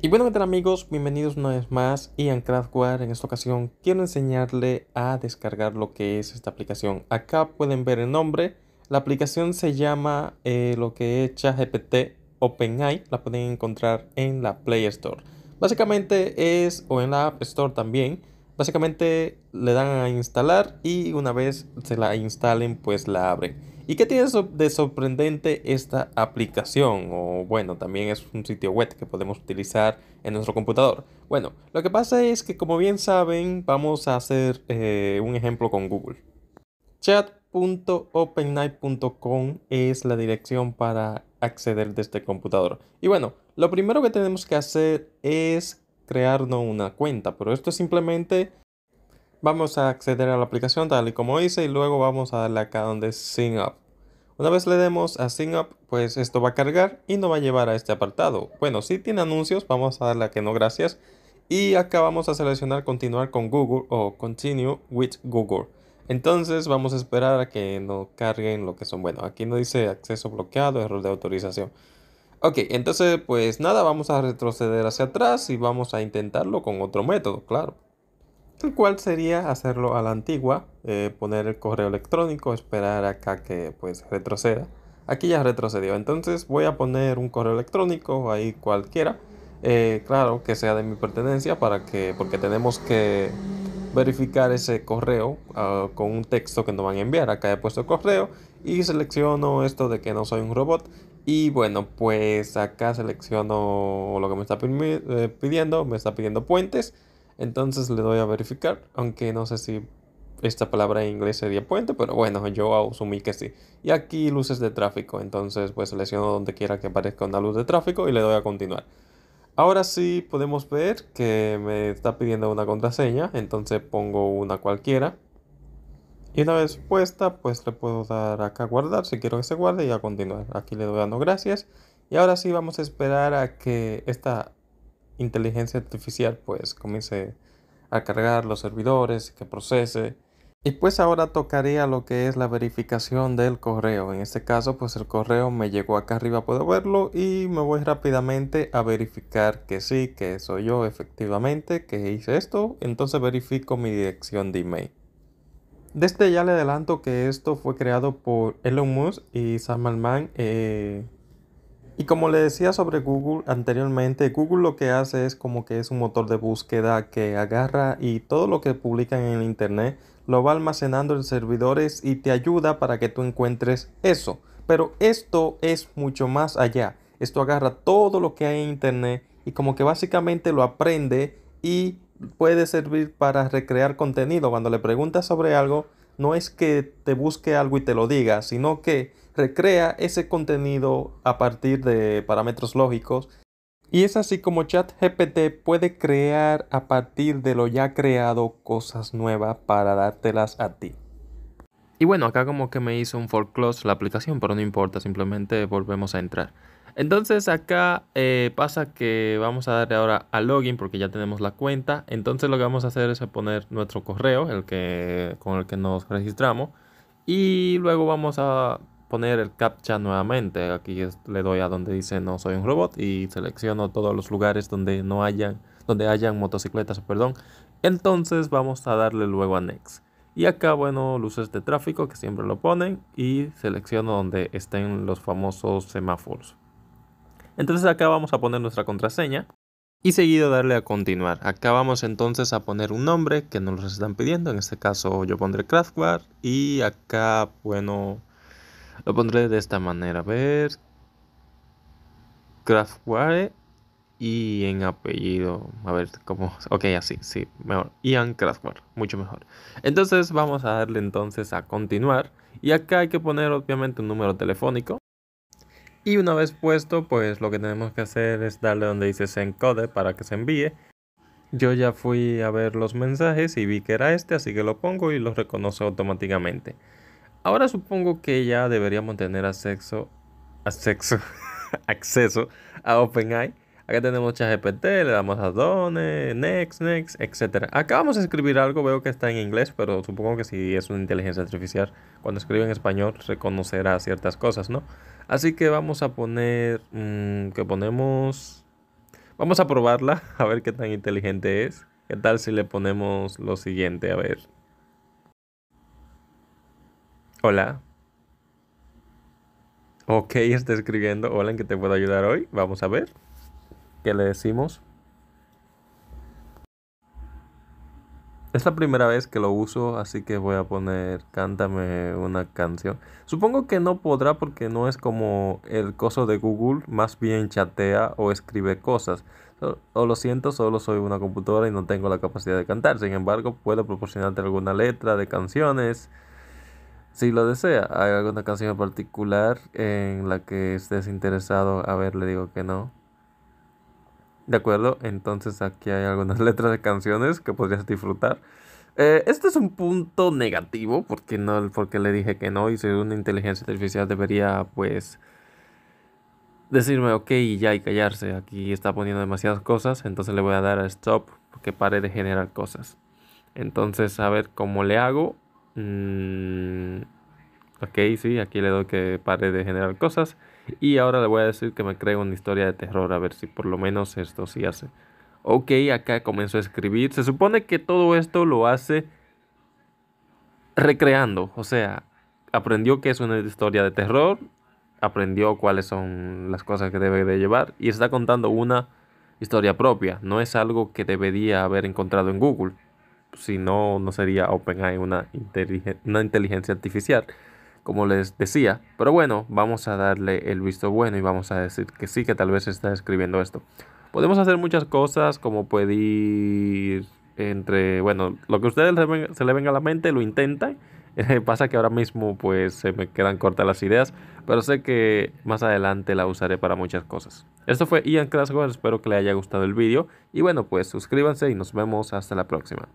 Y bueno, ¿qué amigos? Bienvenidos una vez más y Craftware. En esta ocasión quiero enseñarle a descargar lo que es esta aplicación. Acá pueden ver el nombre. La aplicación se llama eh, lo que es GPT OpenAI. La pueden encontrar en la Play Store. Básicamente es, o en la App Store también, Básicamente le dan a instalar y una vez se la instalen pues la abren. ¿Y qué tiene de sorprendente esta aplicación? O bueno, también es un sitio web que podemos utilizar en nuestro computador. Bueno, lo que pasa es que como bien saben vamos a hacer eh, un ejemplo con Google. Chat.opennight.com es la dirección para acceder desde este computador. Y bueno, lo primero que tenemos que hacer es crearnos una cuenta, pero esto es simplemente vamos a acceder a la aplicación tal y como hice y luego vamos a darle acá donde Sign Up. Una vez le demos a Sign Up, pues esto va a cargar y nos va a llevar a este apartado. Bueno, si tiene anuncios, vamos a darle a que no gracias. Y acá vamos a seleccionar continuar con Google o continue with Google. Entonces vamos a esperar a que nos carguen lo que son. Bueno, aquí no dice acceso bloqueado, error de autorización. Ok, entonces pues nada, vamos a retroceder hacia atrás y vamos a intentarlo con otro método, claro. El cual sería hacerlo a la antigua, eh, poner el correo electrónico, esperar acá que pues retroceda. Aquí ya retrocedió, entonces voy a poner un correo electrónico ahí cualquiera. Eh, claro que sea de mi pertenencia para que, porque tenemos que verificar ese correo ah, con un texto que nos van a enviar. Acá he puesto el correo y selecciono esto de que no soy un robot y bueno, pues acá selecciono lo que me está eh, pidiendo. Me está pidiendo puentes. Entonces le doy a verificar. Aunque no sé si esta palabra en inglés sería puente. Pero bueno, yo asumí que sí. Y aquí luces de tráfico. Entonces pues selecciono donde quiera que aparezca una luz de tráfico y le doy a continuar. Ahora sí podemos ver que me está pidiendo una contraseña. Entonces pongo una cualquiera. Y una vez puesta, pues le puedo dar acá a guardar si quiero que se guarde y a continuar. Aquí le doy dando gracias. Y ahora sí vamos a esperar a que esta inteligencia artificial pues comience a cargar los servidores, que procese. Y pues ahora tocaría lo que es la verificación del correo. En este caso pues el correo me llegó acá arriba, puedo verlo y me voy rápidamente a verificar que sí, que soy yo efectivamente, que hice esto. Entonces verifico mi dirección de email. Desde este ya le adelanto que esto fue creado por Elon Musk y Sam Alman eh, y como le decía sobre Google anteriormente, Google lo que hace es como que es un motor de búsqueda que agarra y todo lo que publican en el Internet lo va almacenando en servidores y te ayuda para que tú encuentres eso. Pero esto es mucho más allá. Esto agarra todo lo que hay en Internet y como que básicamente lo aprende y puede servir para recrear contenido. Cuando le preguntas sobre algo, no es que te busque algo y te lo diga, sino que recrea ese contenido a partir de parámetros lógicos. Y es así como ChatGPT puede crear a partir de lo ya creado cosas nuevas para dártelas a ti. Y bueno, acá como que me hizo un foreclose la aplicación, pero no importa, simplemente volvemos a entrar. Entonces acá eh, pasa que vamos a darle ahora a login porque ya tenemos la cuenta. Entonces lo que vamos a hacer es poner nuestro correo, el que, con el que nos registramos. Y luego vamos a poner el captcha nuevamente. Aquí le doy a donde dice no soy un robot y selecciono todos los lugares donde no hayan, donde hayan motocicletas, perdón. Entonces vamos a darle luego a next. Y acá, bueno, luces de tráfico que siempre lo ponen y selecciono donde estén los famosos semáforos. Entonces acá vamos a poner nuestra contraseña y seguido darle a continuar. Acá vamos entonces a poner un nombre que nos lo están pidiendo, en este caso yo pondré Craftware y acá, bueno, lo pondré de esta manera, a ver, Craftware y en apellido, a ver cómo, ok, así, sí, mejor, Ian Craftware, mucho mejor. Entonces vamos a darle entonces a continuar y acá hay que poner obviamente un número telefónico y una vez puesto, pues lo que tenemos que hacer es darle donde dice encode para que se envíe. Yo ya fui a ver los mensajes y vi que era este, así que lo pongo y lo reconoce automáticamente. Ahora supongo que ya deberíamos tener acceso, acceso, acceso a OpenAI. Acá tenemos ChatGPT, le damos a Done, Next, Next, etc. Acá vamos a escribir algo, veo que está en inglés, pero supongo que si es una inteligencia artificial, cuando escribe en español reconocerá ciertas cosas, ¿no? Así que vamos a poner... Mm, que ponemos... Vamos a probarla, a ver qué tan inteligente es. ¿Qué tal si le ponemos lo siguiente? A ver. Hola. Ok, está escribiendo. Hola, ¿en qué te puedo ayudar hoy? Vamos a ver. ¿Qué le decimos? Es la primera vez que lo uso, así que voy a poner cántame una canción. Supongo que no podrá porque no es como el coso de Google, más bien chatea o escribe cosas. O lo siento, solo soy una computadora y no tengo la capacidad de cantar. Sin embargo, puedo proporcionarte alguna letra de canciones. Si lo desea, ¿hay alguna canción en particular en la que estés interesado? A ver, le digo que no. ¿De acuerdo? Entonces aquí hay algunas letras de canciones que podrías disfrutar. Eh, este es un punto negativo porque no porque le dije que no y si una inteligencia artificial debería pues decirme ok ya y callarse. Aquí está poniendo demasiadas cosas, entonces le voy a dar a stop porque pare de generar cosas. Entonces a ver cómo le hago. Mm, ok, sí, aquí le doy que pare de generar cosas. Y ahora le voy a decir que me cree una historia de terror, a ver si por lo menos esto sí hace. Ok, acá comenzó a escribir. Se supone que todo esto lo hace recreando, o sea, aprendió que es una historia de terror, aprendió cuáles son las cosas que debe de llevar y está contando una historia propia, no es algo que debería haber encontrado en Google, si no, no sería OpenAI una, una inteligencia artificial como les decía. Pero bueno, vamos a darle el visto bueno y vamos a decir que sí, que tal vez está escribiendo esto. Podemos hacer muchas cosas como pedir entre, bueno, lo que ustedes se le venga a la mente, lo intentan. pasa que ahora mismo pues se me quedan cortas las ideas, pero sé que más adelante la usaré para muchas cosas. Esto fue Ian Krasgow espero que les haya gustado el vídeo y bueno pues suscríbanse y nos vemos hasta la próxima.